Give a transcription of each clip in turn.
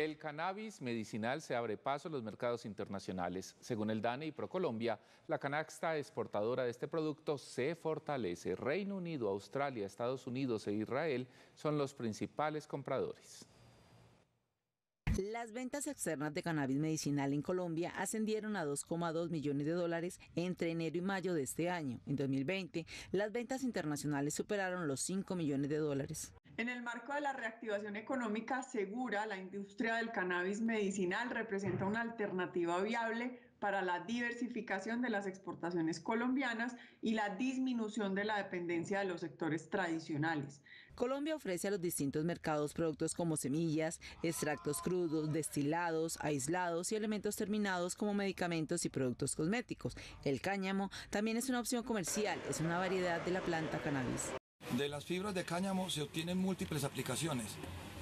El cannabis medicinal se abre paso en los mercados internacionales. Según el DANE y ProColombia, la canasta exportadora de este producto se fortalece. Reino Unido, Australia, Estados Unidos e Israel son los principales compradores. Las ventas externas de cannabis medicinal en Colombia ascendieron a 2,2 millones de dólares entre enero y mayo de este año. En 2020, las ventas internacionales superaron los 5 millones de dólares. En el marco de la reactivación económica segura, la industria del cannabis medicinal representa una alternativa viable para la diversificación de las exportaciones colombianas y la disminución de la dependencia de los sectores tradicionales. Colombia ofrece a los distintos mercados productos como semillas, extractos crudos, destilados, aislados y elementos terminados como medicamentos y productos cosméticos. El cáñamo también es una opción comercial, es una variedad de la planta cannabis. De las fibras de cáñamo se obtienen múltiples aplicaciones.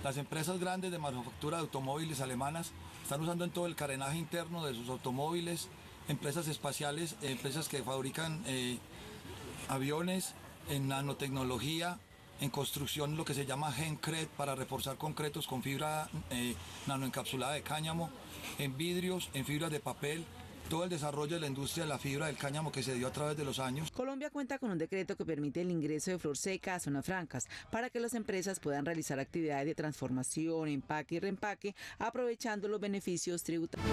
Las empresas grandes de manufactura de automóviles alemanas están usando en todo el carenaje interno de sus automóviles, empresas espaciales, empresas que fabrican eh, aviones, en nanotecnología, en construcción lo que se llama GenCret para reforzar concretos con fibra eh, nanoencapsulada de cáñamo, en vidrios, en fibras de papel, todo el desarrollo de la industria de la fibra del cáñamo que se dio a través de los años. Colombia cuenta con un decreto que permite el ingreso de flor seca a zonas francas para que las empresas puedan realizar actividades de transformación, empaque y reempaque, aprovechando los beneficios tributarios.